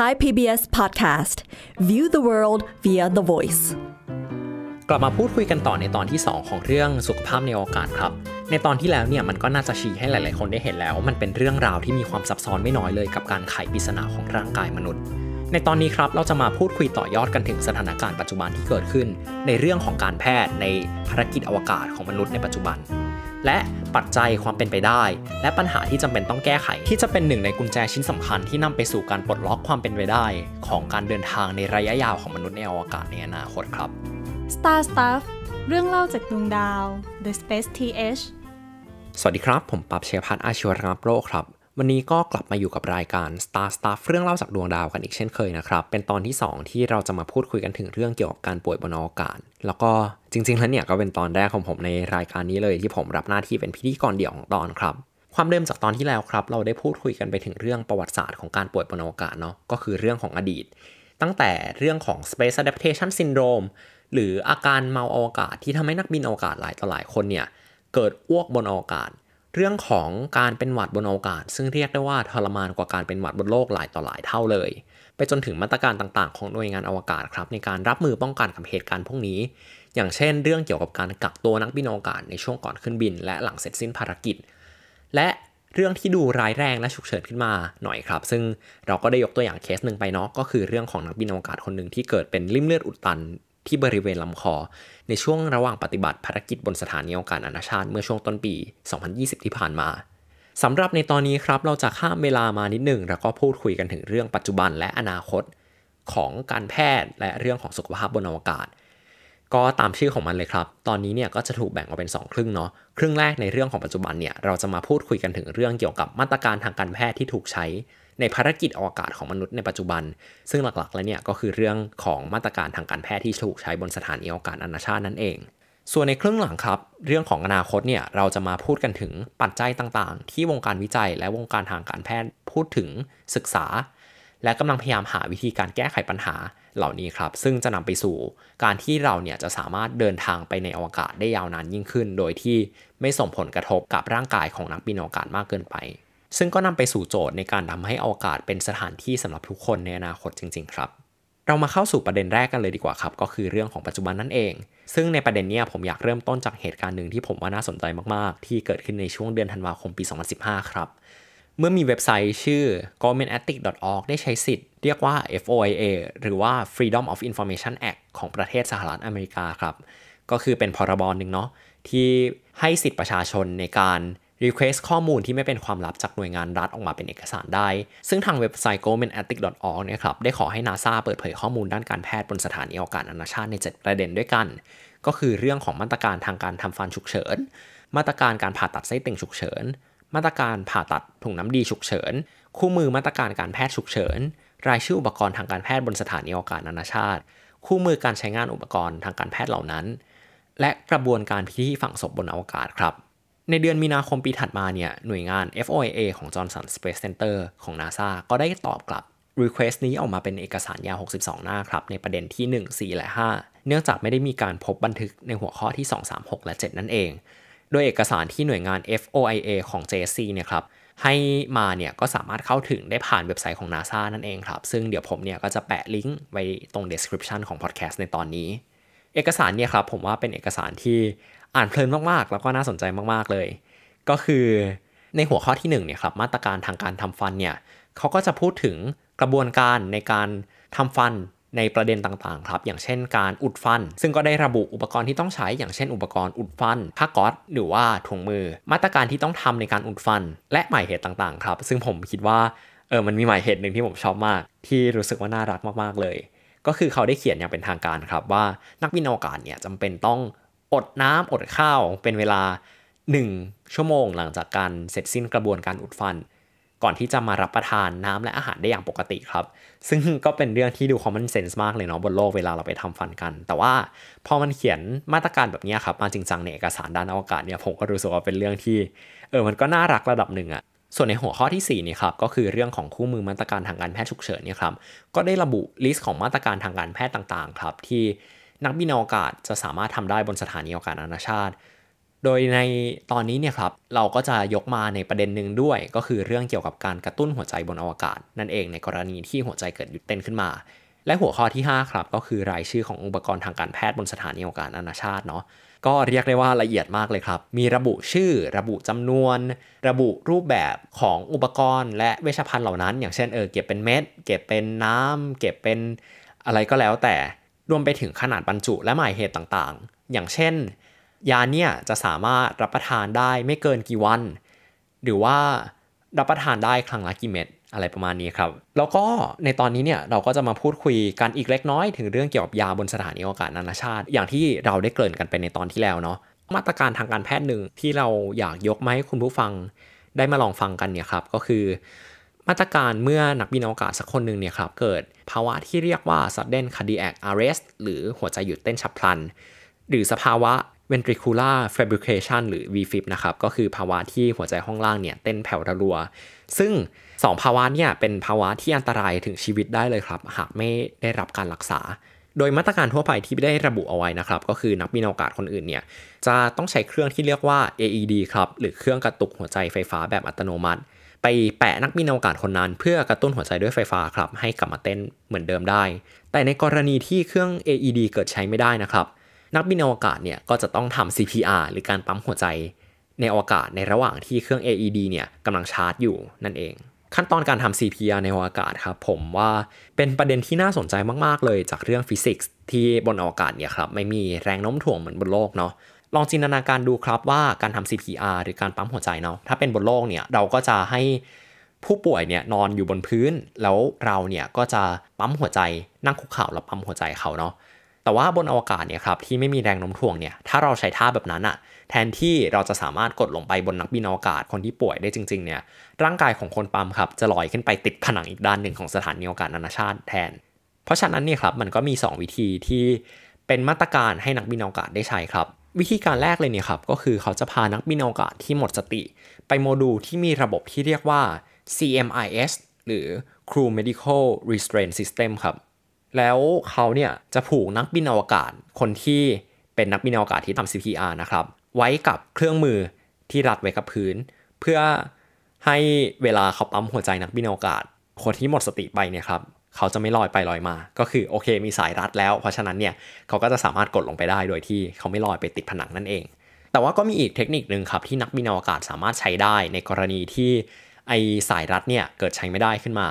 Thai PBS Podcast View the world via the voice กลับมาพูดคุยกันต่อในตอนที่ 2 ของเรื่องสุขภาพในโอกาสครับ ในตอนที่แล้วเนี่ยมันก็น่าจะชี้ให้หลายๆคนได้เห็นแล้ว มันเป็นเรื่องราวที่มีความซับซ้อนไม่น้อยเลยกับการไขปริศนาของร่างกายมนุษย์ ในตอนนี้ครับเราจะมาพูดคุยต่อยอดกันถึงสถานการณ์ปัจจุบันที่เกิดขึ้น ในเรื่องของการแพทย์ในภารกิจอวกาศของมนุษย์ในปัจจุบันและปัจจัยความเป็นไปได้ และปัญหาที่จำเป็นต้องแก้ไขที่จะเป็นหนึ่งในกุญแจชิ้นสำคัญที่นำไปสู่การปลดล็อกความเป็นไปได้ ของการเดินทางในระยะยาวของมนุษย์ในอวกาศในอนาคตครับ Star Stuff เรื่องเล่าจากดวงดาว The Space TH สวัสดีครับ ผมปับเชียพัฒน์อาชีวรังโรครับวันนี้ก็กลับมาอยู่กับรายการ Star Stuff เรื่องเล่าจากดวงดาวกันอีกเช่นเคยนะครับ เป็นตอนที่ 2 ที่เราจะมาพูดคุยกันถึงเรื่องเกี่ยวกับการป่วยบนอวกาศ แล้วก็จริงๆ แล้วเนี่ยก็เป็นตอนแรกของผมในรายการนี้เลยที่ผมรับหน้าที่เป็นพิธีกรเดี่ยวของตอนครับ ความเดิมจากตอนที่แล้วครับเราได้พูดคุยกันไปถึงเรื่องประวัติศาสตร์ของการป่วยบนอวกาศเนาะ ก็คือเรื่องของอดีต ตั้งแต่เรื่องของ Space Adaptation Syndrome หรืออาการเมาอวกาศที่ทำให้นักบินอวกาศหลายต่อหลายคนเนี่ยเกิดอ้วกบนอวกาศเรื่องของการเป็นหวัดบนอวกาศซึ่งเรียกได้ว่าทรมานกว่าการเป็นหวัดบนโลกหลายต่อหลายเท่าเลย ไปจนถึงมาตรการต่างๆของหน่วยงานอวกาศครับในการรับมือป้องกันกับเหตุการณ์พวกนี้ อย่างเช่นเรื่องเกี่ยวกับการกักตัวนักบินอวกาศในช่วงก่อนขึ้นบินและหลังเสร็จสิ้นภารกิจและเรื่องที่ดูร้ายแรงและฉุกเฉินขึ้นมาหน่อยครับ ซึ่งเราก็ได้ยกตัวอย่างเคสหนึ่งไปเนาะก็คือ เรื่องของนักบินอวกาศคนหนึ่งที่เกิดเป็นริ่มเลือดอุดตันที่บริเวณลำคอในช่วงระหว่างปฏิบัติภารกิจบนสถานีอวกาศอนาชาติเมื่อช่วงต้นปี 2020 ที่ผ่านมา สำหรับในตอนนี้ครับ เราจะข้ามเวลามานิดหนึ่งแล้วก็พูดคุยกันถึงเรื่องปัจจุบันและอนาคตของการแพทย์และเรื่องของสุขภาพบนอวกาศ ก็ตามชื่อของมันเลยครับ ตอนนี้เนี่ยก็จะถูกแบ่งออกเป็น 2 ครึ่งเนาะครึ่งแรกในเรื่องของปัจจุบันเนี่ยเราจะมาพูดคุยกันถึงเรื่องเกี่ยวกับมาตรการทางการแพทย์ที่ถูกใช้ในภารกิจอวกาศของมนุษย์ในปัจจุบัน ซึ่งหลักๆ แล้วเนี่ยก็คือเรื่องของมาตรการทางการแพทย์ที่ถูกใช้บนสถานีอวกาศนานาชาตินั่นเอง ส่วนในครึ่งหลังครับ เรื่องของอนาคตเนี่ย เราจะมาพูดกันถึงปัจจัยต่างๆ ที่วงการวิจัยและวงการทางการแพทย์พูดถึงศึกษา และกำลังพยายามหาวิธีการแก้ไขปัญหาเหล่านี้ครับ ซึ่งจะนำไปสู่ การที่เราเนี่ยจะสามารถเดินทางไปในอวกาศได้ยาวนานยิ่งขึ้น โดยที่ไม่ส่งผลกระทบกับร่างกายของนักบินอวกาศมากเกินไปซึ่งก็นำไปสู่โจทย์ในการทำให้อากาศเป็นสถานที่สำหรับทุกคนในอนาคตจริง ๆ ครับ เรามาเข้าสู่ประเด็นแรกกันเลยดีกว่าครับ ก็คือเรื่องของปัจจุบันนั่นเอง ซึ่งในประเด็นนี้ผมอยากเริ่มต้นจากเหตุการณ์หนึ่งที่ผมว่าน่าสนใจมากๆ ที่เกิดขึ้นในช่วงเดือนธันวาคมปี 2015 ครับ เมื่อมีเว็บไซต์ชื่อ g o v e r n m e n t a t i c o r g ได้ใช้สิทธิ์เรียกว่า FOIA หรือว่า Freedom of Information Act ของประเทศสหรัฐอเมริกาครับ ก็คือเป็นพรบรหนึ่งเนาะที่ให้สิทธิ์ประชาชนในการรีเควสข้อมูลที่ไม่เป็นความลับจากหน่วยงานรัฐออกมาเป็นเอกสารได้ ซึ่งทางเว็บไซต์ g o l e m a n t a t i c o r g เนี่ยครับ ได้ขอให้นาซาเปิดเผยข้อมูลด้านการแพทย์บนสถานีอวกาศนานาชาติใน 7 ประเด็นด้วยกัน ก็คือเรื่องของมาตรการทางการทำฟันฉุกเฉิน มาตรการการผ่าตัดไส้ติ่งฉุกเฉิน มาตรการผ่าตัดถุงน้ำดีฉุกเฉิน คู่มือมาตรการการแพทย์ฉุกเฉิน รายชื่ออุปกรณ์ทางการแพทย์บนสถานีอวกาศนานาชาติ คู่มือการใช้งานอุปกรณ์ทางการแพทย์เหล่านั้น และกระบวนการพิธีฝังศพบนอวกาศครับในเดือนมีนาคมปีถัดมาเนี่ยหน่วยงาน FOIA ของ Johnson Space Center ของ NASA ก็ได้ตอบกลับ Request นี้ออกมาเป็นเอกสารยาว62 หน้าครับ ในประเด็นที่ 1 4 และ 5 เนื่องจากไม่ได้มีการพบบันทึกในหัวข้อที่ 2 3 6 และ7นั่นเอง โดยเอกสารที่หน่วยงาน FOIA ของ JSC เนี่ยครับให้มาเนี่ยก็สามารถเข้าถึงได้ผ่านเว็บไซต์ของ NASA นั่นเองครับ ซึ่งเดี๋ยวผมเนี่ยก็จะแปะลิงก์ไว้ตรง description ของ podcast ในตอนนี้ เอกสารเนี่ยครับผมว่าเป็นเอกสารที่อ่านเพลินมากๆ แล้วก็น่าสนใจมากๆเลย ก็คือในหัวข้อที่1เนี่ยครับมาตรการทางการทำฟันเนี่ยเขาก็จะพูดถึงกระบวนการในการทำฟันในประเด็นต่างๆ ครับ อย่างเช่นการอุดฟัน ซึ่งก็ได้ระบุอุปกรณ์ที่ต้องใช้อย่างเช่น อุปกรณ์อุดฟันผ้าก๊อตหรือว่าถุงมือมาตรการที่ต้องทำในการอุดฟัน และหมายเหตุต่างๆครับซึ่งผมคิดว่าเออมันมีหมายเหตุหนึ่งที่ผมชอบมาก ที่รู้สึกว่าน่ารักมากๆเลย ก็คือเขาได้เขียนอย่างเป็นทางการครับว่านักบินอวกาศเนี่ยจำเป็นต้องอดน้ำ อดข้าวเป็นเวลา 1 ชั่วโมงหลังจากการเสร็จสิ้นกระบวนการอุดฟัน ก่อนที่จะมารับประทานน้ำและอาหารได้อย่างปกติครับ ซึ่งก็เป็นเรื่องที่ดูคอมมอนเซนส์มากเลยเนาะบนโลกเวลาเราไปทำฟันกัน แต่ว่าพอมันเขียนมาตรการแบบนี้ครับ มาจริงจังในเอกสารด้านอวกาศเนี่ย ผมก็รู้สึกว่าเป็นเรื่องที่เออมันก็น่ารักระดับหนึ่งอะส่วนในหัวข้อที่4นี่ครับก็คือเรื่องของคู่มือมาตรการทางการแพทย์ฉุกเฉินเนี่ยครับก็ได้ระบุลิสต์ของมาตรการทางการแพทย์ต่างๆ ครับที่นักบินอวกาศจะสามารถทำได้บนสถานีอวกาศนานาชาติ โดยในตอนนี้เนี่ยครับเราก็จะยกมาในประเด็นหนึ่งด้วย ก็คือเรื่องเกี่ยวกับการกระตุ้นหัวใจบนอวกาศ นั่นเองในกรณีที่หัวใจเกิดหยุดเต้นขึ้นมา และหัวข้อที่5ครับก็คือรายชื่อของอุปกรณ์ทางการแพทย์บนสถานีอวกาศนานาชาติเนาะก็เรียกได้ว่าละเอียดมากเลยครับ มีระบุชื่อระบุจำนวน ระบุรูปแบบของอุปกรณ์และเวชภัณฑ์เหล่านั้น อย่างเช่นเออเก็บเป็นเม็ดเก็บเป็นน้ำ เก็บเป็นอะไรก็แล้วแต่รวมไปถึงขนาดบรรจุและหมายเหตุต่างๆ อย่างเช่น ยาเนี่ยจะสามารถรับประทานได้ไม่เกินกี่วัน หรือว่ารับประทานได้ครั้งละกี่เม็ด อะไรประมาณนี้ครับ แล้วก็ในตอนนี้เนี่ยเราก็จะมาพูดคุยกันอีกเล็กน้อย ถึงเรื่องเกี่ยวกับยาบนสถานีอวกาศนานาชาติ อย่างที่เราได้เกริ่นกันไปในตอนที่แล้วเนาะมาตรการทางการแพทย์หนึ่งที่เราอยากยกมาให้คุณผู้ฟังได้มาลองฟังกันเนี่ยครับก็คือมาตรการเมื่อนักบินอวกาศสักคนหนึ่งเนี่ยครับเกิดภาวะที่เรียกว่า sudden cardiac arrest หรือหัวใจหยุดเต้นฉับพลัน หรือสภาวะ ventricular fibrillation หรือ VFib นะครับก็คือภาวะที่หัวใจห้องล่างเนี่ยเต้นแผ่วระรัว ซึ่ง 2 ภาวะเนี่ยเป็นภาวะที่อันตรายถึงชีวิตได้เลยครับหากไม่ได้รับการรักษา โดยมาตรการทั่วไปที่ได้ระบุเอาไว้นะครับก็คือนักบินอวกาศคนอื่นเนี่ยจะต้องใช้เครื่องที่เรียกว่า AED ครับหรือเครื่องกระตุกหัวใจไฟฟ้าแบบอัตโนมัติไปแปะนักบินอวกาศคนนั้น เพื่อกระตุ้นหัวใจด้วยไฟฟ้าครับให้กลับมาเต้นเหมือนเดิมได้ แต่ในกรณีที่เครื่อง AED เกิดใช้ไม่ได้นะครับ นักบินอวกาศเนี่ยก็จะต้องทำ CPR หรือการปั๊มหัวใจ ในอวกาศในระหว่างที่เครื่อง AED เนี่ยกำลังชาร์จอยู่นั่นเอง ขั้นตอนการทำ CPR ในอวกาศครับผมว่าเป็นประเด็นที่น่าสนใจมาก ๆ เลยจากเรื่องฟิสิกส์ที่บนอวกาศเนี่ยครับไม่มีแรงโน้มถ่วงเหมือนบนโลกเนาะลองจินตนาการดูครับว่าการทำ CPR หรือการปั๊มหัวใจเนาะ ถ้าเป็นบนโลกเนี่ย เราก็จะให้ผู้ป่วยเนี่ยนอนอยู่บนพื้น แล้วเราเนี่ยก็จะปั๊มหัวใจ นั่งคุกเข่าแล้วปั๊มหัวใจเขาเนาะ แต่ว่าบนอวกาศเนี่ยครับที่ไม่มีแรงโน้มถ่วงเนี่ย ถ้าเราใช้ท่าแบบนั้นอะแทนที่เราจะสามารถกดลงไปบนนักบินอวกาศคนที่ป่วยได้จริง ๆเนี่ย ร่างกายของคนปั๊มครับจะลอยขึ้นไปติดผนังอีกด้านหนึ่งของสถานีอวกาศนานาชาติแทน เพราะฉะนั้นเนี่ยครับมันก็มี 2 วิธีที่เป็นมาตรการให้นักบินอวกาศได้ใช้ครับวิธีการแรกเลยเนี่ยครับ ก็คือเขาจะพานักบินอวกาศที่หมดสติ ไปโมดูลที่มีระบบที่เรียกว่า CMIS หรือ Crew Medical Restraint System ครับแล้วเขาเนี่ยจะผูกนักบินอวกาศคนที่เป็นนักบินอวกาศที่ทำ CPR นะครับไว้กับเครื่องมือที่รัดไว้กับพื้น เพื่อให้เวลาเขาปั๊มหัวใจนักบินอวกาศคนที่หมดสติไปเนี่ยครับเขาจะไม่ลอยไปลอยมา ก็คือโอเคมีสายรัดแล้ว เพราะฉะนั้นเนี่ยเขาก็จะสามารถกดลงไปได้โดยที่เขาไม่ลอยไปติดผนังนั่นเอง แต่ว่าก็มีอีกเทคนิคหนึ่งครับที่นักบินอวกาศสามารถใช้ได้ในกรณีที่ไอสายรัดเนี่ยเกิดใช้ไม่ได้ขึ้นมา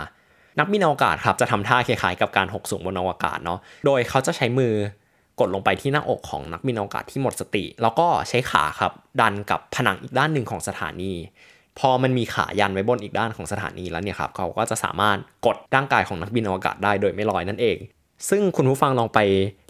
นักบินอวกาศครับจะทำท่าคล้ายๆกับการหกสูงบนอวกาศเนาะ โดยเขาจะใช้มือกดลงไปที่หน้าอกของนักบินอวกาศที่หมดสติ แล้วก็ใช้ขาครับดันกับผนังอีกด้านหนึ่งของสถานีพอมันมีขายันไว้บนอีกด้านของสถานีแล้วเนี่ยครับ เขาก็จะสามารถกดร่างกายของนักบินอวกาศได้โดยไม่ลอยนั่นเอง ซึ่งคุณผู้ฟังลองไป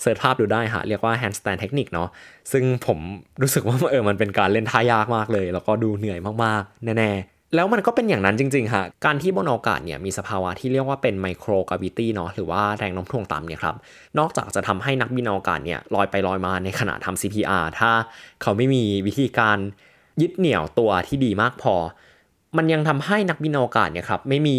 เสิร์ชภาพดูได้ฮะเรียกว่า handstand technique เนาะซึ่งผมรู้สึกว่าเออมันเป็นการเล่นท่ายากมากเลย แล้วก็ดูเหนื่อยมากๆ แน่ๆแล้วมันก็เป็นอย่างนั้นจริงๆคะการที่บนอวกาศเนี่ยมีสภาวะที่เรียกว่าเป็นไมโครกราวิตี้เนาะหรือว่าแรงโน้มถ่วงต่ำเนี่ยครับนอกจากจะทำให้นักบินอวกาศเนี่ยลอยไปลอยมาในขณะทำ CPR ถ้า เขาไม่มีวิธีการยึดเหนี่ยวตัวที่ดีมากพอ มันยังทำให้นักบินอวกาศเนี่ยครับไม่มี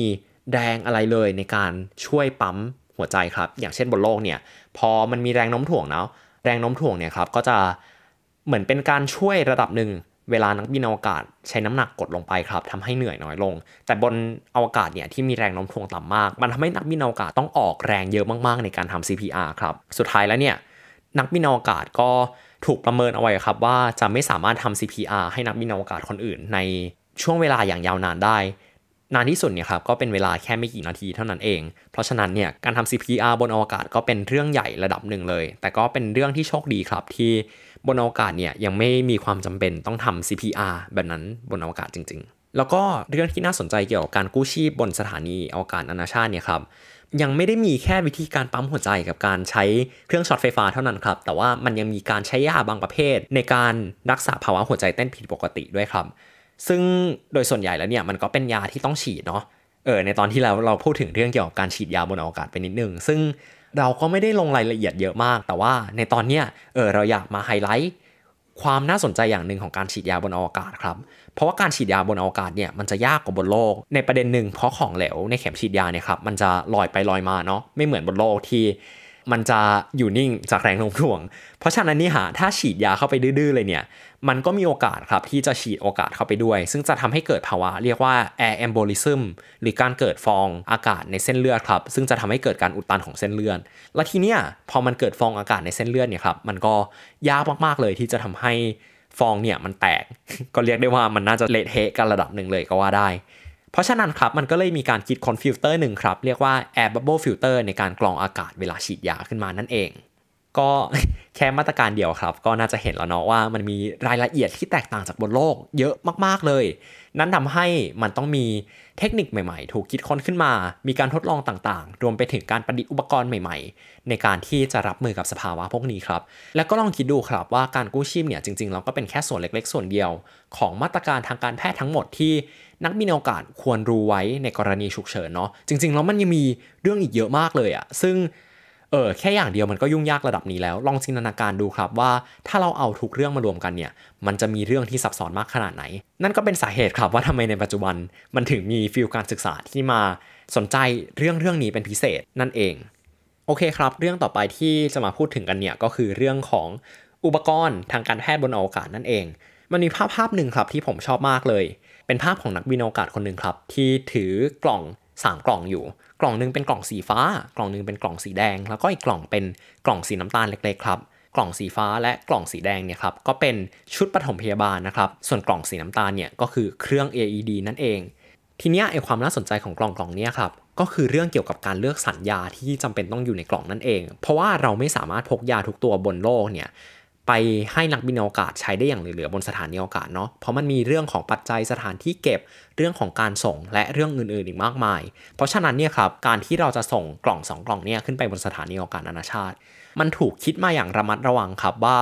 แรงอะไรเลยในการช่วยปั๊มหัวใจครับ อย่างเช่นบนโลกเนี่ย พอมันมีแรงโน้มถ่วงเนาะแรงโน้มถ่วงเนี่ยครับก็จะเหมือนเป็นการช่วยระดับหนึ่งเวลานักบินอวกาศใช้น้ำหนักกดลงไปครับทำให้เหนื่อยน้อยลง แต่บนอวกาศเนี่ยที่มีแรงโน้มถ่วงต่ำมากมันทำให้นักบินอวกาศต้องออกแรงเยอะมากๆ ในการทำ CPR ครับสุดท้ายแล้วเนี่ยนักบินอวกาศก็ถูกประเมินเอาไว้ครับว่าจะไม่สามารถทำ CPR ให้นักบินอวกาศคนอื่น ในช่วงเวลาอย่างยาวนานได้ นานที่สุดเนี่ยครับก็เป็นเวลาแค่ไม่กี่นาทีเท่านั้นเอง เพราะฉะนั้นเนี่ยการทำ CPR บนอวกาศก็เป็นเรื่องใหญ่ระดับหนึ่งเลย แต่ก็เป็นเรื่องที่โชคดีครับ ที่บนอวกาศเนี่ยยังไม่มีความจำเป็นต้องทำ CPR แบบนั้นบนอวกาศจริง ๆ แล้วก็เรื่องที่น่าสนใจเกี่ยวกับการกู้ชีพบนสถานีอวกาศนานาชาติเนี่ยครับยังไม่ได้มีแค่วิธีการปั๊มหัวใจกับการใช้เครื่องช็อตไฟฟ้าเท่านั้นครับ แต่ว่ามันยังมีการใช้ยาบางประเภท ในการรักษาภาวะหัวใจเต้นผิดปกติด้วยครับ ซึ่งโดยส่วนใหญ่แล้วเนี่ยมันก็เป็นยาที่ต้องฉีดเนาะเออในตอนที่เราเราพูดถึงเรื่องเกี่ยวกับการฉีดยาบนอวกาศไปนิดนึงซึ่งเราก็ไม่ได้ลงรายละเอียดเยอะมาก แต่ว่าในตอนเนี้ยเออเราอยากมาไฮไลท์ความน่าสนใจอย่างหนึ่งของการฉีดยาบนอวกาศครับ เพราะว่าการฉีดยาบนอวกาศเนี่ยมันจะยากกว่าบนโลก ในประเด็นหนึ่งเพราะของเหลวในเข็มฉีดยาเนี่ยครับมันจะลอยไปลอยมาเนาะไม่เหมือนบนโลกที่ มันจะอยู่นิ่งจากแรงโน้มถ่วง เพราะฉะนั้นนี่หาถ้าฉีดยาเข้าไปดื้อๆเลยเนี่ยมันก็มีโอกาสครับที่จะฉีดโอกาสเข้าไปด้วย ซึ่งจะทำให้เกิดภาวะเรียกว่า air embolism หรือการเกิดฟองอากาศในเส้นเลือดครับซึ่งจะทำให้เกิดการอุดตันของเส้นเลือดและทีเนี้ยพอมันเกิดฟองอากาศในเส้นเลือดเนี่ยครับมันก็ยากมากๆเลยที่จะทำให้ฟองเนี่ยมันแตก ก็เรียกได้ว่ามันน่าจะเละเทะกันระดับหนึ่งเลยก็ว่าได้ เพราะฉะนั้นครับมันก็เลย มีการคิดคอนฟิลเตอร์หนึ่งครับเรียกว่า air bubble filter ในการกรองอากาศเวลาฉีดยาขึ้นมานั่นเองก็แค่มาตรการเดียวครับ ก็น่าจะเห็นแล้วเนาะว่ามันมีรายละเอียดที่แตกต่างจากบนโลก เยอะมาก ๆ เลย นั่นทำให้มันต้องมีเทคนิคใหม่ ๆ ถูกคิดค้นขึ้นมา มีการทดลองต่างๆ รวมไปถึงการประดิษฐ์อุปกรณ์ใหม่ ๆ ในการที่จะรับมือกับสภาวะพวกนี้ครับ แล้วก็ลองคิดดูครับว่าการกู้ชีพเนี่ย จริงๆเราก็เป็นแค่ส่วนเล็กๆ ส่วนเดียว ของมาตรการทางการแพทย์ทั้งหมดที่นักบินอวกาศควรรู้ไว้ในกรณีฉุกเฉินเนาะจริงๆแล้วมันยังมีเรื่องอีกเยอะมากเลยอะซึ่งเออแค่อย่างเดียวมันก็ยุ่งยากระดับนี้แล้ว ลองจินตนาการดูครับว่า ถ้าเราเอาทุกเรื่องมารวมกันเนี่ยมันจะมีเรื่องที่ซับซ้อนมากขนาดไหน นั่นก็เป็นสาเหตุครับว่าทำไมในปัจจุบันมันถึงมีฟิลการศึกษาที่มาสนใจเรื่องเรื่องนี้เป็นพิเศษนั่นเอง โอเคครับ เรื่องต่อไปที่จะมาพูดถึงกันเนี่ยก็คือเรื่องของอุปกรณ์ ทางการแพทย์บนอวกาศนั่นเอง มันมีภาพภาพหนึ่งครับที่ผมชอบมากเลย เป็นภาพของนักบินอวกาศคนหนึ่งครับ ที่ถือกล่อง3 กล่องอยู่ กล่องนึงเป็นกล่องสีฟ้า กล่องนึงเป็นกล่องสีแดง แล้วก็อีกกล่องเป็นกล่องสีน้ำตาลเล็กๆครับ กล่องสีฟ้าและกล่องสีแดงเนี่ยครับก็เป็นชุดปฐมพยาบาลนะครับ ส่วนกล่องสีน้ำตาลเนี่ยก็คือเครื่อง AED นั่นเอง ทีนี้ไอความน่าสนใจของกล่องกล่องนี้ครับก็คือเรื่องเกี่ยวกับการเลือกสัญญาที่จำเป็นต้องอยู่ในกล่องนั่นเอง เพราะว่าเราไม่สามารถพกยาทุกตัวบนโลกเนี่ยไปให้นักบินอวกาศใช้ได้อย่างเหลือๆบนสถานีอวกาศเนาะ เพราะมันมีเรื่องของปัจจัยสถานที่เก็บเรื่องของการส่งและเรื่องอื่นๆอีกมากมาย เพราะฉะนั้นเนี่ยครับ การที่เราจะส่งกล่อง 2 กล่องเนี่ยขึ้นไปบนสถานีอวกาศนานาชาติ มันถูกคิดมาอย่างระมัดระวังครับว่า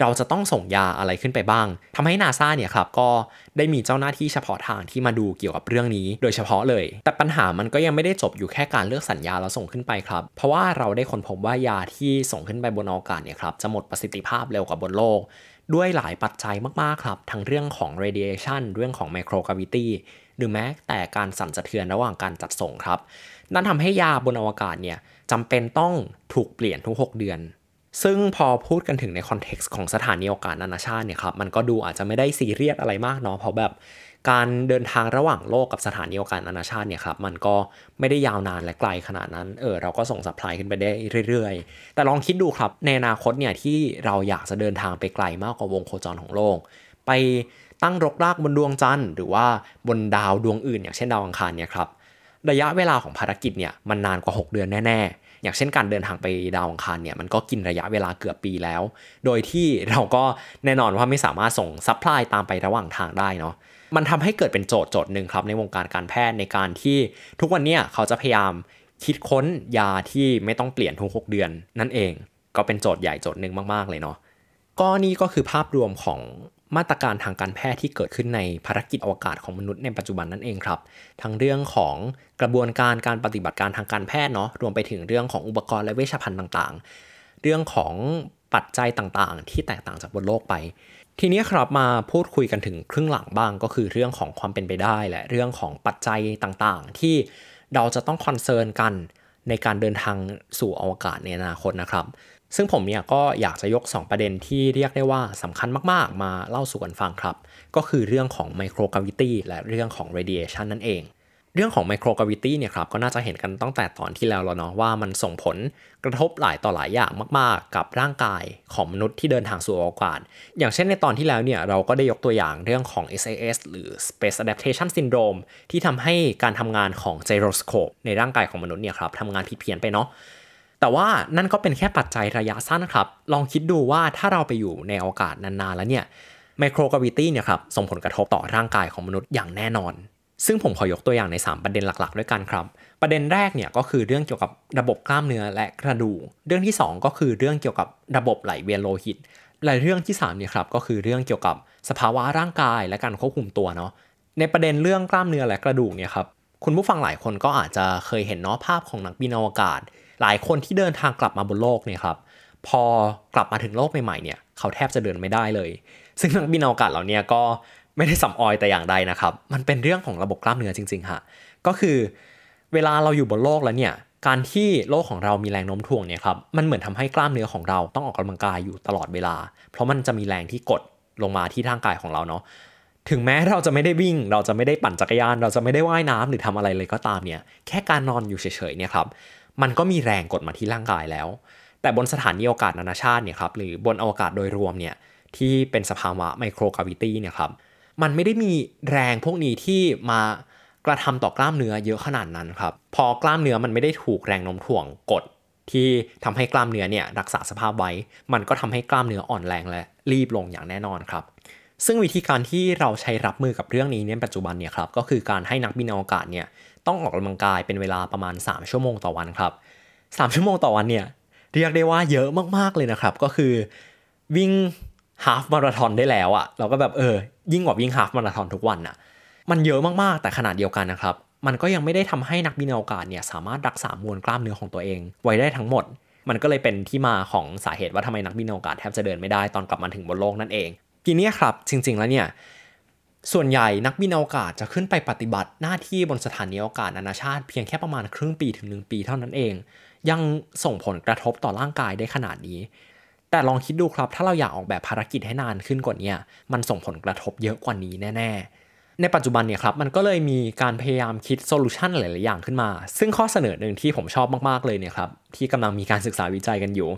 เราจะต้องส่งยาอะไรขึ้นไปบ้าง ทำให้นาซาเนี่ยครับ ก็ได้มีเจ้าหน้าที่เฉพาะทางที่มาดูเกี่ยวกับเรื่องนี้โดยเฉพาะเลย แต่ปัญหามันก็ยังไม่ได้จบอยู่แค่การเลือกสัญญาแล้วส่งขึ้นไปครับ เพราะว่าเราได้ค้นพบว่ายาที่ส่งขึ้นไปบนอวกาศเนี่ยครับจะหมดประสิทธิภาพเร็วกว่าบนโลกด้วยหลายปัจจัยมากๆครับ ทั้งเรื่องของ radiation เรื่องของ microgravity หรือแม้แต่การสั่นสะเทือนระหว่างการจัดส่งครับ นั่นทำให้ยาบนอวกาศเนี่ยจำเป็นต้องถูกเปลี่ยนทุก 6 เดือน ซึ่งพอพูดกันถึงในคอนเท็กซ์ของสถานีอวกาศนานาชาติเนี่ยครับมันก็ดูอาจจะไม่ได้ซีเรียสอะไรมากเนาะเพราะแบบการเดินทางระหว่างโลกกับสถานีอวกาศนานาชาติเนี่ยครับมันก็ไม่ได้ยาวนานและไกล ขนาดนั้นเออเราก็ส่งสัพพลายขึ้นไปได้เรื่อย ๆ แต่ลองคิดดูครับ ในอนาคตเนี่ยที่เราอยากจะเดินทางไปไกลมากกว่าวงโคจรของโลก ไปตั้งรกรากบนดวงจันทร์หรือว่าบนดาวดวงอื่นอย่างเช่นดาวอังคารเนี่ยครับระยะเวลาของภารกิจเนี่ยมันนานกว่า 6 เดือนแน่ ๆ อย่างเช่นการเดินทางไปดาวอังคารเนี่ยมันก็กินระยะเวลาเกือบปีแล้ว โดยที่เราก็แน่นอนว่าไม่สามารถส่งซัพพลายตามไประหว่างทางได้เนาะมันทำให้เกิดเป็นโจทย์โจทย์หนึ่งครับในวงการการแพทย์ในการที่ทุกวันนี้เขาจะพยายามคิดค้นยาที่ไม่ต้องเปลี่ยนทุกกเดือน นั่นเอง ก็เป็นโจทย์ใหญ่โจทย์หนึ่งมาก ๆ เลยเนาะก็นี่ก็คือภาพรวมของมาตรการทางการแพทย์ที่เกิดขึ้นในภารกิจอวกาศของมนุษย์ในปัจจุบันนั่นเองครับทั้งเรื่องของกระบวนการการปฏิบัติการทางการแพทย์เนาะรวมไปถึงเรื่องของอุปกรณ์และเวชภัณฑ์ต่าง ๆ เรื่องของปัจจัยต่างๆ ที่แตกต่างจากบนโลกไปทีนี้ครับมาพูดคุยกันถึงครึ่งหลังบ้างก็คือเรื่องของความเป็นไปได้และเรื่องของปัจจัยต่างๆ ที่เราจะต้องคอนเซิร์นกันในการเดินทางสู่อวกาศในอนาคตนะครับ ซึ่งผมเนี่ยก็อยากจะยก 2 ประเด็นที่เรียกได้ว่าสำคัญมากๆ มาเล่าสู่กันฟังครับ ก็คือเรื่องของไมโครกราวิตี้และเรื่องของเรดิเอชันนั่นเองเรื่องของไมโครกาวิตี้เนี่ยครับก็น่าจะเห็นกันตั้งแต่ตอนที่แล้วแล้วเนาะว่ามันส่งผลกระทบหลายต่อหลายอย่างมากๆ กับร่างกายของมนุษย์ที่เดินทางสู่อวกาศ อย่างเช่นในตอนที่แล้วเนี่ยเราก็ได้ยกตัวอย่างเรื่องของ SAS หรือ Space Adaptation Syndrome ที่ทำให้การทำงานของไจโรสโคปในร่างกายของมนุษย์เนี่ยครับทำงานผิดเพี้ยนไปเนาะแต่ว่านั่นก็เป็นแค่ปัจจัยระยะสั้นครับ ลองคิดดูว่าถ้าเราไปอยู่ในอวกาศนานๆ แล้วเนี่ยไมโครกราวิตี้เนี่ยครับส่งผลกระทบต่อร่างกายของมนุษย์อย่างแน่นอนซึ่งผมขอยกตัวอย่างใน 3 ประเด็นหลักๆด้วยกันครับ ประเด็นแรกเนี่ยก็คือเรื่องเกี่ยวกับระบบกล้ามเนื้อและกระดูกเรื่องที่2ก็คือเรื่องเกี่ยวกับระบบไหลเวียนโลหิตและเรื่องที่3เนี่ยครับก็คือเรื่องเกี่ยวกับสภาวะร่างกายและการควบคุมตัวเนาะในประเด็นเรื่องกล้ามเนื้อและกระดูกเนี่ยครับคุณผู้ฟังหลายคนก็อาจจะเคยเห็นเนาะภาพของนักบินอวกาศหลายคนที่เดินทางกลับมาบนโลกเนี่ยครับพอกลับมาถึงโลกใหม่ๆเนี่ยเขาแทบจะเดินไม่ได้เลย ซึ่งนักบินอวกาศเหล่านี้ก็ไม่ได้สัมออยแต่อย่างใดนะครับ มันเป็นเรื่องของระบบกล้ามเนื้อจริงๆค่ะก็คือเวลาเราอยู่บนโลกแล้วเนี่ย การที่โลกของเรามีแรงโน้มถ่วงเนี่ยครับ มันเหมือนทำให้กล้ามเนื้อของเราต้องออกกำลังกายอยู่ตลอดเวลา เพราะมันจะมีแรงที่กดลงมาที่ร่างกายของเราเนาะ ถึงแม้เราจะไม่ได้วิ่ง เราจะไม่ได้ปั่นจักรยาน เราจะไม่ได้ว่ายน้ำหรือทำอะไรเลยก็ตามเนี่ย แค่การนอนอยู่เฉยๆ เนี่ยครับ มันก็มีแรงกดมาที่ร่างกายแล้ว แต่บนสถานีอวกาศนานาชาติเนี่ยครับ หรือบนอวกาศโดยรวมเนี่ย ที่เป็นสภาวะไมโครกาวิตี้เนี่ยครับมันไม่ได้มีแรงพวกนี้ที่มากระทำต่อกล้ามเนื้อเยอะขนาดนั้นครับพอกล้ามเนื้อมันไม่ได้ถูกแรงโน้มถ่วงกด ที่ทำให้กล้ามเนื้อเนี่ยรักษาสภาพไว้ มันก็ทำให้กล้ามเนื้ออ่อนแรงและรีบลงอย่างแน่นอนครับ ซึ่งวิธีการที่เราใช้รับมือกับเรื่องนี้เนี่ยปัจจุบันเนี่ยครับก็คือการให้นักบินอวกาศเนี่ยต้องออกกำลังกายเป็นเวลาประมาณ3ชั่วโมงต่อวันครับ3ชั่วโมงต่อวันเนี่ยเรียกได้ว่าเยอะมากๆเลยนะครับ ก็คือวิ่งฮาฟมาราทอนได้แล้วอะเราก็แบบเออยิ่งกว่าวิ่งฮาฟมาราทอนทุกวันอะมันเยอะมากๆ แต่ขนาดเดียวกันนะครับ มันก็ยังไม่ได้ทำให้นักบินอวกาศเนี่ยสามารถรักษามวลกล้ามเนื้อของตัวเอง ไว้ได้ทั้งหมด มันก็เลยเป็นที่มาของสาเหตุว่าทำไมนักบินอวกาศแทบจะเดินไม่ได้ตอนกลับมาถึงบนโลกนั่นเองทีนี้ครับ จริง ๆแล้วเนี่ยส่วนใหญ่นักบินอวกาศจะขึ้นไปปฏิบัติหน้าที่บนสถานีอวกาศนานาชาติเพียงแค่ประมาณครึ่งปีถึง1ปีเท่านั้นเอง ยังส่งผลกระทบต่อร่างกายได้ขนาดนี้แต่ลองคิดดูครับ ถ้าเราอยากออกแบบภารกิจให้นานขึ้นกว่านี้ มันส่งผลกระทบเยอะกว่านี้แน่ ๆ ในปัจจุบันเนี่ยครับ มันก็เลยมีการพยายามคิดโซลูชันหลาย ๆ อย่างขึ้นมา ซึ่งข้อเสนอหนึ่งที่ผมชอบมาก ๆ เลยเนี่ยครับ ที่กำลังมีการศึกษาวิจัยกันอยู่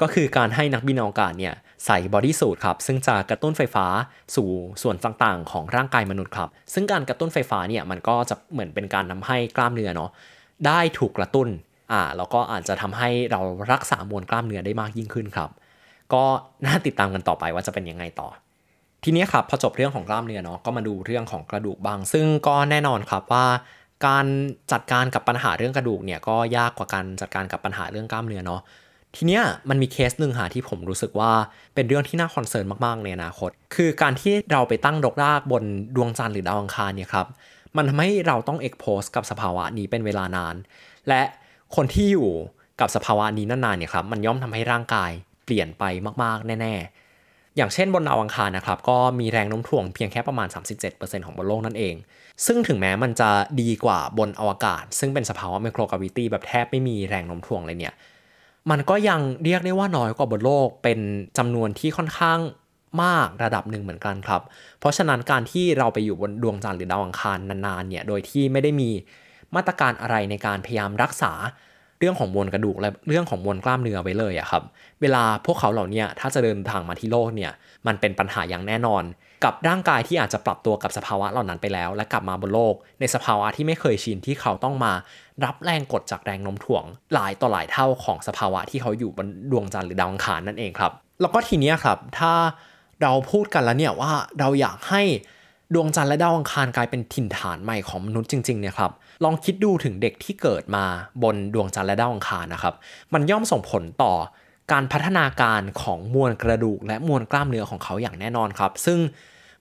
ก็คือการให้นักบินอวกาศเนี่ยใส่บอดี้สูทครับ ซึ่งจะกระตุ้นไฟฟ้าสู่ส่วนต่าง ๆ ของร่างกายมนุษย์ครับ ซึ่งการกระตุ้นไฟฟ้าเนี่ย มันก็จะเหมือนเป็นการทาให้กล้ามเนื้อเนาะได้ถูกกระตุ้น อ่า แล้วก็อาจจะทำให้เรารักษามวลกล้ามเนื้อได้มากยิ่งขึ้นครับก็น่าติดตามกันต่อไปว่าจะเป็นยังไงต่อ ทีนี้ครับพอจบเรื่องของกล้ามเนื้อเนาะก็มาดูเรื่องของกระดูกบาง ซึ่งก็แน่นอนครับว่าการจัดการกับปัญหาเรื่องกระดูกเนี่ยก็ยากกว่าการจัดการกับปัญหาเรื่องกล้ามเนื้อเนาะทีเนี้ยมันมีเคสหนึ่งหาที่ผมรู้สึกว่าเป็นเรื่องที่น่าคอนเซิร์นมากๆในอนาคต คือการที่เราไปตั้งดกรากบนดวงจันทร์หรือดาวอังคารเนี่ยครับมันทำให้เราต้องเอ็กโพสกับสภาวะนี้เป็นเวลานาน และคนที่อยู่กับสภาวะนี้นานๆเนี่ยครับมันย่อมทำให้ร่างกายเปลี่ยนไปมาก ๆ แน่ ๆ อย่างเช่นบนดาวอังคารนะครับก็มีแรงโน้มถ่วงเพียงแค่ประมาณ 37%ของบนโลกนั่นเอง ซึ่งถึงแม้มันจะดีกว่าบนอวกาศ ซึ่งเป็นสภาวะไมโครกราวิตี้แบบแทบไม่มีแรงโน้มถ่วงเลยเนี่ย มันก็ยังเรียกได้ว่าน้อยกว่าบนโลกเป็นจำนวนที่ค่อนข้างมากระดับหนึ่งเหมือนกันครับ เพราะฉะนั้นการที่เราไปอยู่บนดวงจันทร์หรือดาวอังคารนานๆเนี่ยโดยที่ไม่ได้มีมาตรการอะไรในการพยายามรักษาเรื่องของมวลกระดูกและเรื่องของมวลกล้ามเนื้อไว้เลยอะครับ เวลาพวกเขาเหล่านี้ถ้าจะเดินทางมาที่โลกเนี่ย มันเป็นปัญหาอย่างแน่นอน กับร่างกายที่อาจจะปรับตัวกับสภาวะเหล่านั้นไปแล้ว และกลับมาบนโลก ในสภาวะที่ไม่เคยชินที่เขาต้องมารับแรงกดจากแรงโน้มถ่วง หลายต่อหลายเท่าของสภาวะที่เขาอยู่บนดวงจันทร์หรือดาวอังคารนั่นเองครับ แล้วก็ทีนี้ครับถ้าเราพูดกันแล้วเนี่ยว่าเราอยากให้ดวงจันทร์และดาวอังคารกลายเป็นถิ่นฐานใหม่ของมนุษย์จริงๆเนี่ยครับลองคิดดูถึงเด็กที่เกิดมาบนดวงจันทร์และดาวอังคารนะครับ มันย่อมส่งผลต่อการพัฒนาการของมวลกระดูกและมวลกล้ามเนื้อของเขาอย่างแน่นอนครับ ซึ่ง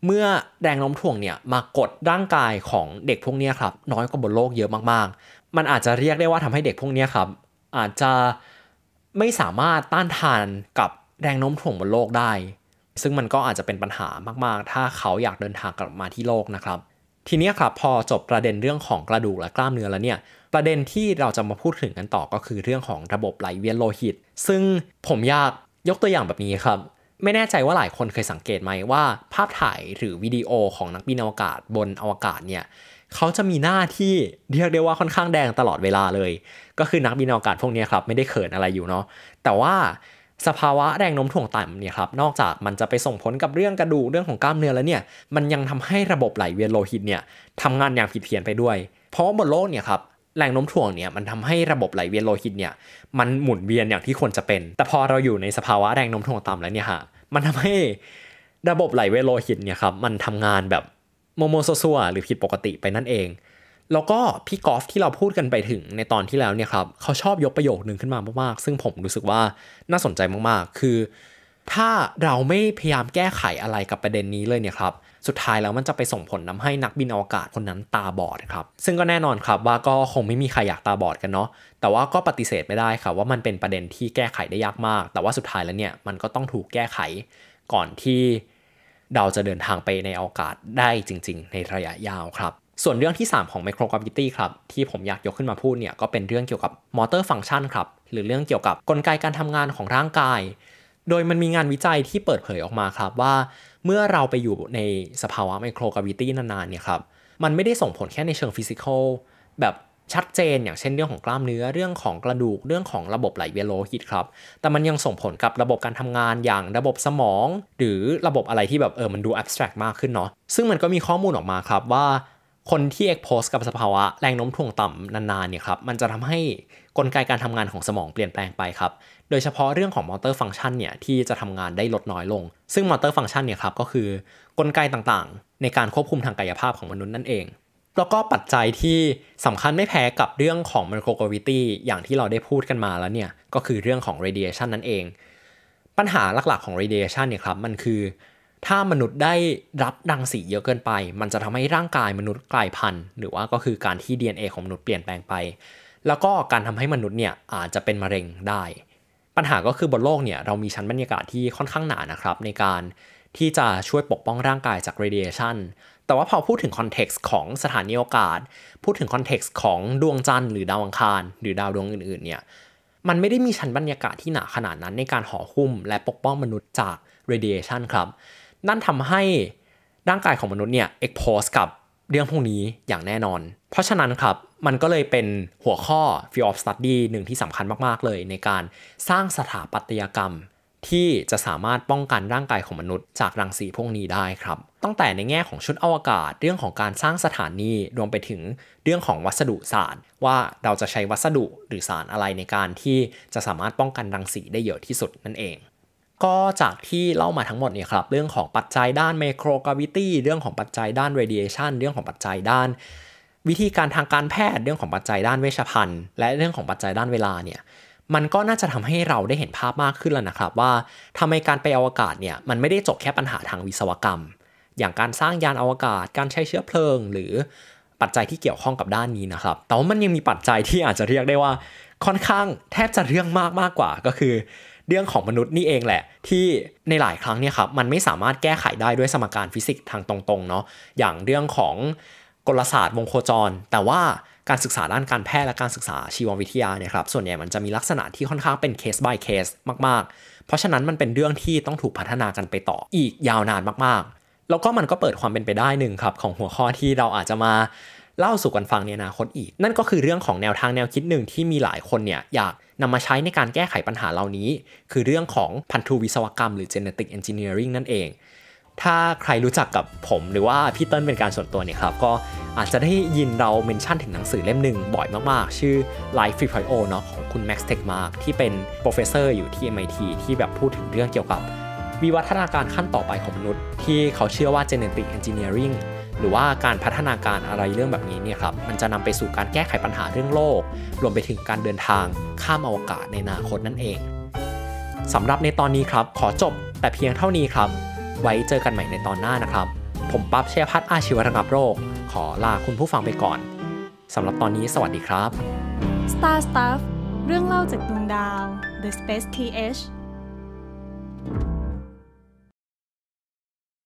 เมื่อแรงโน้มถ่วงเนี่ยมากดร่างกายของเด็กพวกนี้ครับ น้อยกว่าบนโลกเยอะมาก ๆ มันอาจจะเรียกได้ว่าทำให้เด็กพวกนี้ครับอาจจะไม่สามารถต้านทานกับแรงโน้มถ่วงบนโลกได้ ซึ่งมันก็อาจจะเป็นปัญหามาก ๆ ถ้าเขาอยากเดินทางกลับมาที่โลกนะครับทีนี้ครับ พอจบประเด็นเรื่องของกระดูกและกล้ามเนื้อแล้วเนี่ยประเด็นที่เราจะมาพูดถึงกันต่อก็คือเรื่องของระบบไหลเวียนโลหิต ซึ่งผมอยากยกตัวอย่างแบบนี้ครับ ไม่แน่ใจว่าหลายคนเคยสังเกตไหมว่า ภาพถ่ายหรือวิดีโอของนักบินอวกาศบนอวกาศเนี่ยเขาจะมีหน้าที่เรียกได้ว่าค่อนข้างแดงตลอดเวลาเลย ก็คือนักบินอวกาศพวกนี้ครับไม่ได้เขินอะไรอยู่เนาะแต่ว่าสภาวะแรงโน้มถ่วงต่ำเนี่ยครับนอกจากมันจะไปส่งผลกับเรื่องกระดูกเรื่องของกล้ามเนื้อแล้วเนี่ยมันยังทำให้ระบบไหลเวียนโลหิตเนี่ยทำงานอย่างผิดเพี้ยนไปด้วย เพราะบนโลกเนี่ยครับแรงโน้มถ่วงเนี่ยมันทำให้ระบบไหลเวียนโลหิตเนี่ยมันหมุนเวียนอย่างที่ควรจะเป็น แต่พอเราอยู่ในสภาวะแรงโน้มถ่วงต่ำแล้วเนี่ยฮะมันทำให้ระบบไหลเวียนโลหิตเนี่ยครับมันทำงานแบบโมโมโซซัวหรือผิดปกติไปนั่นเองแล้วก็พี่กอล์ฟที่เราพูดกันไปถึงในตอนที่แล้วเนี่ยครับเขาชอบยกประโยคนึงขึ้นมามากๆซึ่งผมรู้สึกว่าน่าสนใจมากๆคือ ถ้าเราไม่พยายามแก้ไขอะไรกับประเด็นนี้เลยเนี่ยครับสุดท้ายแล้วมันจะไปส่งผลทาให้นักบินอวกาศคนนั้นตาบอดครับซึ่งก็แน่นอนครับว่าก็คงไม่มีใครอยากตาบอดกันเนาะแต่ว่าก็ปฏิเสธไม่ได้ครับ ว่ามันเป็นประเด็นที่แก้ไขได้ยากมาก แต่ว่าสุดท้ายแล้วเนี่ยมันก็ต้องถูกแก้ไขก่อนที่เราจะเดินทางไปในอวกาศได้จริง ๆ ในระยะยาวครับส่วนเรื่องที่ 3 ของ Microgravity ครับ ที่ผมอยากยกขึ้นมาพูดเนี่ย ก็เป็นเรื่องเกี่ยวกับมอเตอร์ฟังชันครับ หรือเรื่องเกี่ยวกับกลไกการทำงานของร่างกาย โดยมันมีงานวิจัยที่เปิดเผยออกมาครับว่า เมื่อเราไปอยู่ในสภาวะไมโครกราวิตี้นานๆเนี่ยครับมันไม่ได้ส่งผลแค่ในเชิงฟิสิกอลแบบชัดเจนอย่างเช่นเรื่องของกล้ามเนื้อเรื่องของกระดูกเรื่องของระบบไหลเวียนโลหิตครับแต่มันยังส่งผลกับระบบการทำงานอย่างระบบสมอง หรือระบบอะไรที่แบบเออมันดูแอบสแตรกมากขึ้นเนาะซึ่งมันก็มีข้อมูลออกมาครับว่าคนที่เอ็กโพสกับสภาวะแรงโน้มถ่วงต่ำนาน ๆ เนี่ยครับ มันจะทำให้กลไกการทำงานของสมองเปลี่ยนแปลงไปครับ โดยเฉพาะเรื่องของมอเตอร์ฟังชันเนี่ย ที่จะทำงานได้ลดน้อยลง ซึ่งมอเตอร์ฟังชันเนี่ยครับ ก็คือกลไกต่างๆ ในการควบคุมทางกายภาพของมนุษย์นั่นเอง แล้วก็ปัจจัยที่สำคัญไม่แพ้กับเรื่องของม i c r o ร r วิตี้อย่างที่เราได้พูดกันมาแล้วเนี่ย ก็คือเรื่องของเร d i ี t ชันนั่นเอง ปัญหาหลักๆของเร d i ี t ชันเนี่ยครับมันคือถ้ามนุษย์ได้รับรังสีเยอะเกินไป มันจะทำให้ร่างกายมนุษย์กลายพันธุ์ หรือว่าก็คือการที่ DNA ของมนุษย์เปลี่ยนแปลงไป แล้วก็การทำให้มนุษย์เนี่ยอาจจะเป็นมะเร็งได้ ปัญหาก็คือบนโลกเนี่ยเรามีชั้นบรรยากาศที่ค่อนข้างหนานะครับ ในการที่จะช่วยปกป้องร่างกายจากเรดิเอชันแต่ว่าพอพูดถึงคอนเท็กซ์ของสถานีอวกาศ พูดถึงคอนเท็กซ์ของดวงจันทร์หรือดาวอังคาร หรือดาวดวงอื่นๆเนี่ย มันไม่ได้มีชั้นบรรยากาศที่หนาขนาดนั้นในการห่อหุ้มและปกป้องมนุษย์จากเรดิเอชันครับนั่นทำให้ร่างกายของมนุษย์ เนี่ยเอ็กโพสกับเรื่องพวกนี้อย่างแน่นอน เพราะฉะนั้นครับ มันก็เลยเป็นหัวข้อ field of study หนึ่งที่สำคัญมากๆเลย ในการสร้างสถาปัตยกรรม ที่จะสามารถป้องกันร่างกายของมนุษย์ จากรังสีพวกนี้ได้ครับ ตั้งแต่ในแง่ของชุดอวกาศ เรื่องของการสร้างสถานีรวมไปถึงเรื่องของวัสดุศาสตร์ว่าเราจะใช้วัสดุหรือสารอะไรในการที่จะสามารถป้องกันรังสีได้เยอะที่สุดนั่นเองก็จากที่เล่ามาทั้งหมดเนี่ยครับเรื่องของปัจจัยด้านเมโครกราวิตี้เรื่องของปัจจัยด้านเรดิเอชันเรื่องของปัจจัยด้าน วิธีการทางการแพทย์เรื่องของปัจจัยด้านเวชภัณฑ์ และเรื่องของปัจจัยด้านเวลาเนี่ยมันก็น่าจะทำให้เราได้เห็นภาพมากขึ้นแล้วนะครับ ว่าทำไมการไปอวกาศเนี่ยมันไม่ได้จบแค่ปัญหาทางวิศวกรรม อย่างการสร้างยานอวกาศ การใช้เชื้อเพลิง หรือปัจจัยที่เกี่ยวข้องกับด้านนี้นะครับแต่ว่ามันยังมีปัจจัยที่อาจจะเรียกได้ว่า ค่อนข้างแทบจะเรื่องมากมากกว่าก็คือเรื่องของมนุษย์นี่เองแหละ ที่ในหลายครั้งเนี่ยครับ มันไม่สามารถแก้ไขได้ด้วยสมการฟิสิกส์ทางตรงๆเนาะอย่างเรื่องของกลศาสตร์วงโคจร แต่ว่าการศึกษาด้านการแพทย์และการศึกษาชีววิทยาเนี่ยครับส่วนใหญ่มันจะมีลักษณะที่ค่อนข้างเป็นเคส by เคสมากๆ เพราะฉะนั้นมันเป็นเรื่องที่ต้องถูกพัฒนากันไปต่ออีกยาวนานมาก ๆ แล้วก็มันก็เปิดความเป็นไปได้หนึ่งครับของหัวข้อที่เราอาจจะมาเล่าสู่กันฟังในอนาคตอีก นั่นก็คือเรื่องของแนวทางแนวคิดหนึ่งที่มีหลายคนเนี่ยอยากนำมาใช้ในการแก้ไขปัญหาเหล่านี้ คือเรื่องของพันธุวิศวกรรมหรือ genetic engineering นั่นเอง ถ้าใครรู้จักกับผมหรือว่าพี่เติ้ลเป็นการส่วนตัวเนี่ยครับ ก็อาจจะได้ยินเราเมนชั่นถึงหนังสือเล่มหนึ่งบ่อยมากๆ ชื่อ Life 3.0เนาะของคุณ Max Tegmark ที่เป็นโปรเฟสเซอร์อยู่ที่ MIT ที่แบบพูดถึงเรื่องเกี่ยวกับวิวัฒนาการขั้นต่อไปของมนุษย์ ที่เขาเชื่อว่า genetic engineering หรือว่าการพัฒนาการอะไรเรื่องแบบนี้เนี่ยครับ มันจะนำไปสู่การแก้ไขปัญหาเรื่องโลก รวมไปถึงการเดินทางข้ามอวกาศในอนาคตนั่นเอง สำหรับในตอนนี้ครับ ขอจบแต่เพียงเท่านี้ครับ ไว้เจอกันใหม่ในตอนหน้านะครับ ผมปั๊บเชียพัฒอาชีวระงับโรค ขอลาคุณผู้ฟังไปก่อน สำหรับตอนนี้สวัสดีครับ Star Stuff เรื่องเล่าจากดวงดาว The Space TH